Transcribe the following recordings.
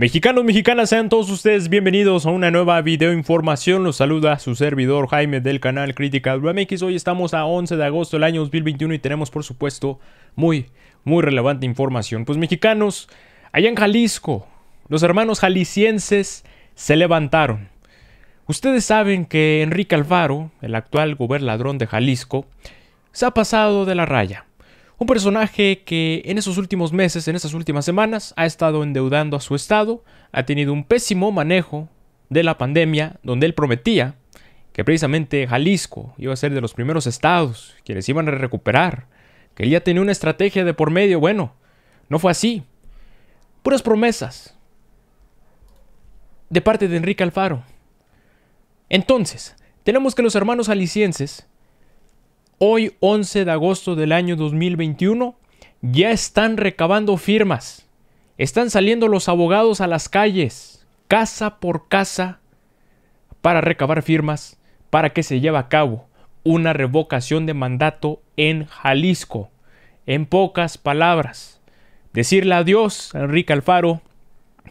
Mexicanos, mexicanas, sean todos ustedes bienvenidos a una nueva video información. Los saluda su servidor Jaime del canal Crítica WMX. Hoy estamos a 11 de agosto del año 2021 y tenemos, por supuesto, muy, muy relevante información. Pues mexicanos, allá en Jalisco, los hermanos jaliscienses se levantaron. Ustedes saben que Enrique Alfaro, el actual gobernador de Jalisco, se ha pasado de la raya. Un personaje que en esos últimos meses, en esas últimas semanas, ha estado endeudando a su estado, ha tenido un pésimo manejo de la pandemia, donde él prometía que precisamente Jalisco iba a ser de los primeros estados quienes iban a recuperar, que él ya tenía una estrategia de por medio. Bueno, no fue así. Puras promesas. De parte de Enrique Alfaro. Entonces, tenemos que los hermanos jaliscienses hoy 11 de agosto del año 2021, ya están recabando firmas. Están saliendo los abogados a las calles, casa por casa, para recabar firmas para que se lleve a cabo una revocación de mandato en Jalisco. En pocas palabras, decirle adiós a Enrique Alfaro.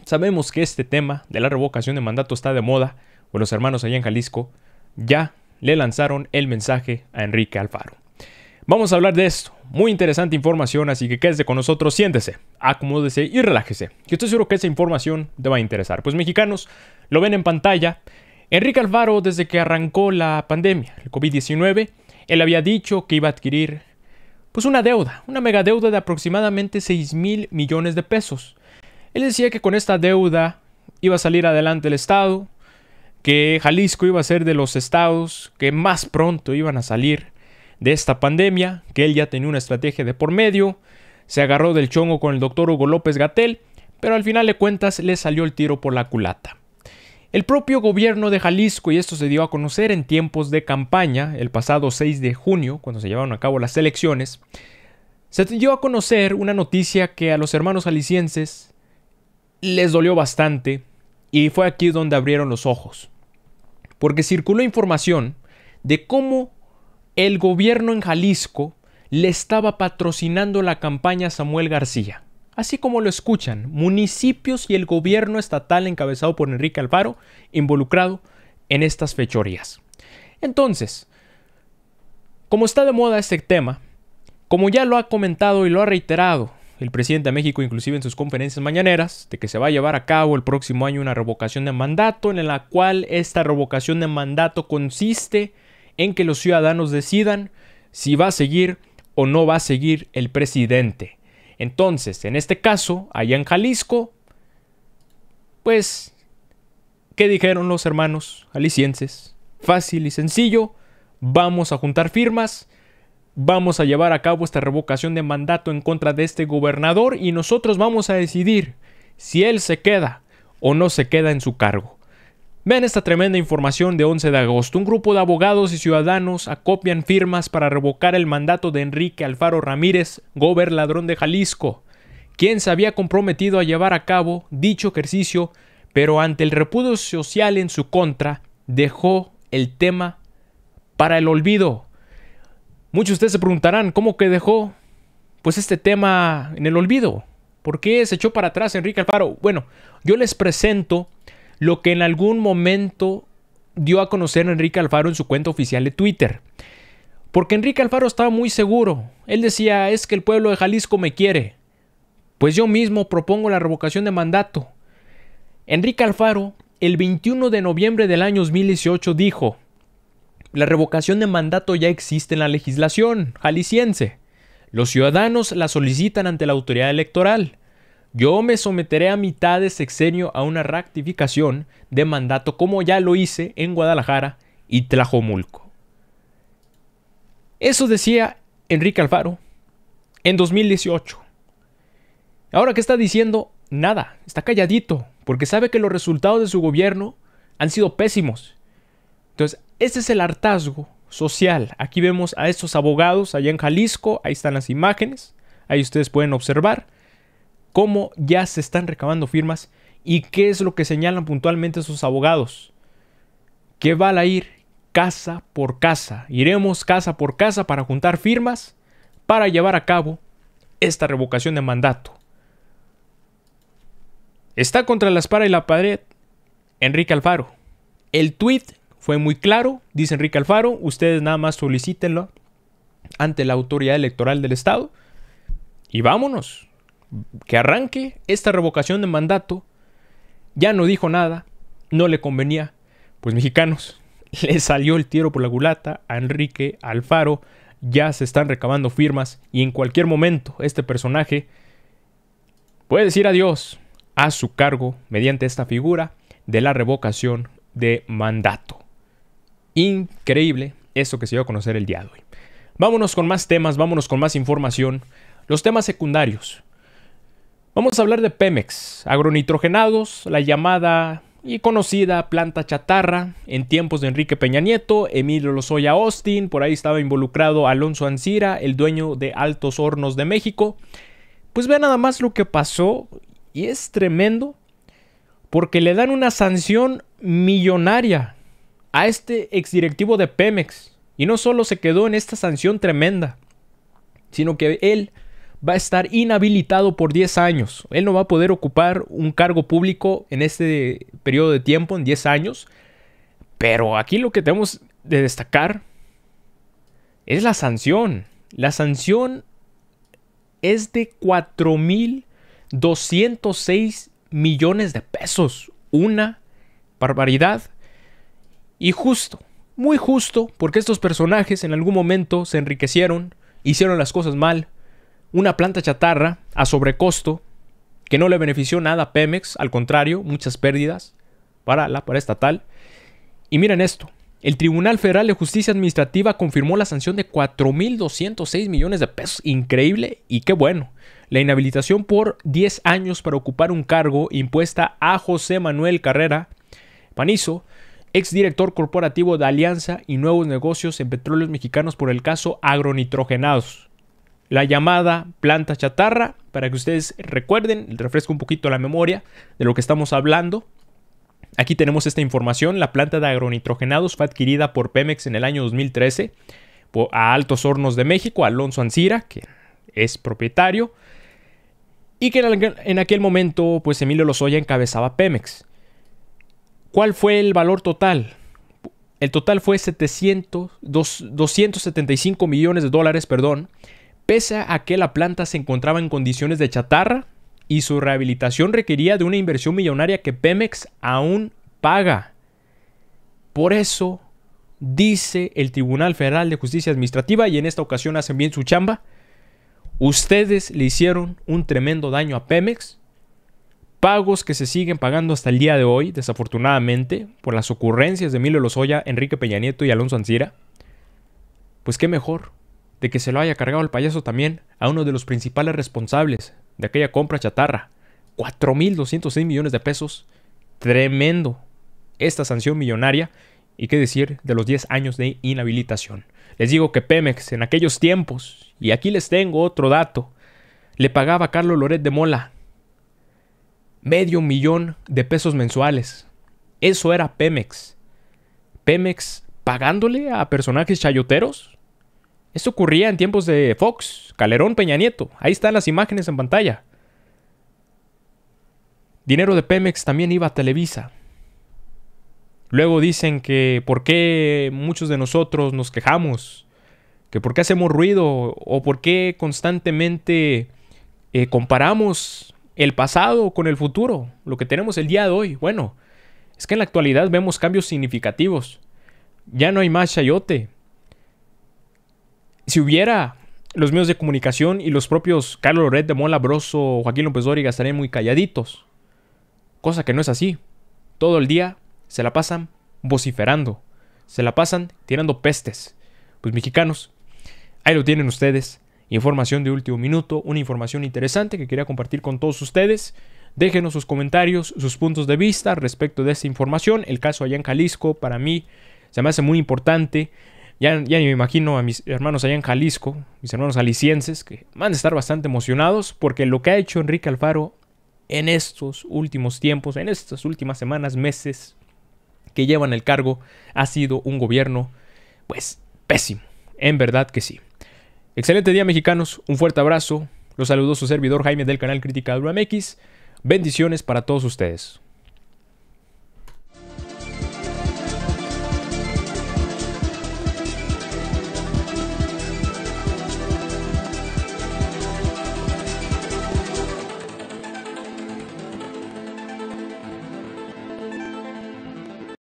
Sabemos que este tema de la revocación de mandato está de moda con los hermanos allá en Jalisco. Ya le lanzaron el mensaje a Enrique Alfaro. Vamos a hablar de esto. Muy interesante información, así que quédese con nosotros, siéntese, acomódese y relájese. Yo estoy seguro que esa información te va a interesar. Pues mexicanos, lo ven en pantalla. Enrique Alfaro, desde que arrancó la pandemia, el COVID-19, él había dicho que iba a adquirir pues una deuda, una mega deuda de aproximadamente 6 mil millones de pesos. Él decía que con esta deuda iba a salir adelante el Estado, que Jalisco iba a ser de los estados que más pronto iban a salir de esta pandemia, que él ya tenía una estrategia de por medio, se agarró del chongo con el doctor Hugo López Gatel, pero al final de cuentas le salió el tiro por la culata. El propio gobierno de Jalisco, y esto se dio a conocer en tiempos de campaña, el pasado 6 de junio, cuando se llevaron a cabo las elecciones, se dio a conocer una noticia que a los hermanos jaliscienses les dolió bastante y fue aquí donde abrieron los ojos. Porque circuló información de cómo el gobierno en Jalisco le estaba patrocinando la campaña Samuel García. Así como lo escuchan, municipios y el gobierno estatal encabezado por Enrique Alfaro involucrado en estas fechorías. Entonces, como está de moda este tema, como ya lo ha comentado y lo ha reiterado el presidente de México, inclusive en sus conferencias mañaneras, de que se va a llevar a cabo el próximo año una revocación de mandato, en la cual esta revocación de mandato consiste en que los ciudadanos decidan si va a seguir o no va a seguir el presidente. Entonces, en este caso, allá en Jalisco, pues, ¿qué dijeron los hermanos alicienses? Fácil y sencillo, vamos a juntar firmas vamos a llevar a cabo esta revocación de mandato en contra de este gobernador y nosotros vamos a decidir si él se queda o no se queda en su cargo. Vean esta tremenda información de 11 de agosto. Un grupo de abogados y ciudadanos acopian firmas para revocar el mandato de Enrique Alfaro Ramírez, gober ladrón de Jalisco, quien se había comprometido a llevar a cabo dicho ejercicio, pero ante el repudio social en su contra, dejó el tema para el olvido. Muchos de ustedes se preguntarán, ¿cómo que dejó pues este tema en el olvido? ¿Por qué se echó para atrás Enrique Alfaro? Bueno, yo les presento lo que en algún momento dio a conocer Enrique Alfaro en su cuenta oficial de Twitter. Porque Enrique Alfaro estaba muy seguro. Él decía, es que el pueblo de Jalisco me quiere. Pues yo mismo propongo la revocación de mandato. Enrique Alfaro, el 21 de noviembre del año 2018, dijo, la revocación de mandato ya existe en la legislación jalisciense. Los ciudadanos la solicitan ante la autoridad electoral. Yo me someteré a mitad de sexenio a una rectificación de mandato como ya lo hice en Guadalajara y Tlajomulco. Eso decía Enrique Alfaro en 2018. Ahora que está diciendo nada, está calladito, porque sabe que los resultados de su gobierno han sido pésimos. Entonces, este es el hartazgo social. Aquí vemos a estos abogados allá en Jalisco, ahí están las imágenes, ahí ustedes pueden observar cómo ya se están recabando firmas y qué es lo que señalan puntualmente esos abogados. Que van a ir casa por casa, iremos casa por casa para juntar firmas para llevar a cabo esta revocación de mandato. Está contra la espada y la pared Enrique Alfaro. El tuit fue muy claro, dice Enrique Alfaro, ustedes nada más solicítenlo ante la autoridad electoral del Estado y vámonos. Que arranque esta revocación de mandato. Ya no dijo nada, no le convenía. Pues mexicanos, le salió el tiro por la culata a Enrique Alfaro. Ya se están recabando firmas y en cualquier momento este personaje puede decir adiós a su cargo mediante esta figura de la revocación de mandato increíble Eso que se dio a conocer el día de hoy. Vámonos con más temas, vámonos con más información. Los temas secundarios. Vamos a hablar de Pemex, agronitrogenados, la llamada y conocida planta chatarra en tiempos de Enrique Peña Nieto, Emilio Lozoya Austin, por ahí estaba involucrado Alonso Ancira, el dueño de Altos Hornos de México. Pues vean nada más lo que pasó y es tremendo porque le dan una sanción millonaria a este exdirectivo de Pemex. Y no solo se quedó en esta sanción tremenda, sino que él va a estar inhabilitado por 10 años. Él no va a poder ocupar un cargo público en este periodo de tiempo, en 10 años. Pero aquí lo que tenemos de destacar es la sanción. La sanción es de 4.206 millones de pesos. Una barbaridad y justo, muy justo, porque estos personajes en algún momento se enriquecieron, hicieron las cosas mal, una planta chatarra a sobrecosto que no le benefició nada a Pemex, al contrario, muchas pérdidas para la estatal. Y miren esto, el Tribunal Federal de Justicia Administrativa confirmó la sanción de 4.206 millones de pesos, increíble y qué bueno. La inhabilitación por 10 años para ocupar un cargo impuesta a José Manuel Carrera Panizo Ex director corporativo de Alianza y Nuevos Negocios en Petróleos Mexicanos por el caso agronitrogenados. La llamada planta chatarra, para que ustedes recuerden, refresco un poquito la memoria de lo que estamos hablando. Aquí tenemos esta información, la planta de agronitrogenados fue adquirida por Pemex en el año 2013 a Altos Hornos de México, Alonso Ancira, que es propietario, y que en aquel momento pues Emilio Lozoya encabezaba Pemex. ¿Cuál fue el valor total? El total fue 700, 275 millones de dólares, perdón, pese a que la planta se encontraba en condiciones de chatarra y su rehabilitación requería de una inversión millonaria que Pemex aún paga. Por eso, dice el Tribunal Federal de Justicia Administrativa, y en esta ocasión hacen bien su chamba, ustedes le hicieron un tremendo daño a Pemex pagos que se siguen pagando hasta el día de hoy, desafortunadamente, por las ocurrencias de Emilio Lozoya, Enrique Peña Nieto y Alonso Ancira, pues qué mejor de que se lo haya cargado el payaso también a uno de los principales responsables de aquella compra chatarra. 4.206 millones de pesos. Tremendo. Esta sanción millonaria y qué decir de los 10 años de inhabilitación. Les digo que Pemex en aquellos tiempos, y aquí les tengo otro dato, le pagaba a Carlos Loret de Mola medio millón de pesos mensuales. Eso era Pemex. Pemex pagándole a personajes chayoteros. Esto ocurría en tiempos de Fox, Calerón, Peña Nieto. Ahí están las imágenes en pantalla. Dinero de Pemex también iba a Televisa. Luego dicen que por qué muchos de nosotros nos quejamos, que por qué hacemos ruido o por qué constantemente eh, comparamos el pasado con el futuro, lo que tenemos el día de hoy. Bueno, es que en la actualidad vemos cambios significativos. Ya no hay más chayote. Si hubiera los medios de comunicación y los propios Carlos Loret de Mola Broso, Joaquín López Dóriga estarían muy calladitos. Cosa que no es así. Todo el día se la pasan vociferando. Se la pasan tirando pestes. Pues mexicanos, ahí lo tienen ustedes. Información de último minuto, una información interesante que quería compartir con todos ustedes. Déjenos sus comentarios, sus puntos de vista respecto de esta información. El caso allá en Jalisco, para mí, se me hace muy importante. Ya, ya me imagino a mis hermanos allá en Jalisco, mis hermanos alicienses, que van a estar bastante emocionados porque lo que ha hecho Enrique Alfaro en estos últimos tiempos, en estas últimas semanas, meses que llevan el cargo, ha sido un gobierno, pues, pésimo. En verdad que sí. Excelente día mexicanos, un fuerte abrazo. Los saludó su servidor Jaime del canal Crítica MX. Bendiciones para todos ustedes.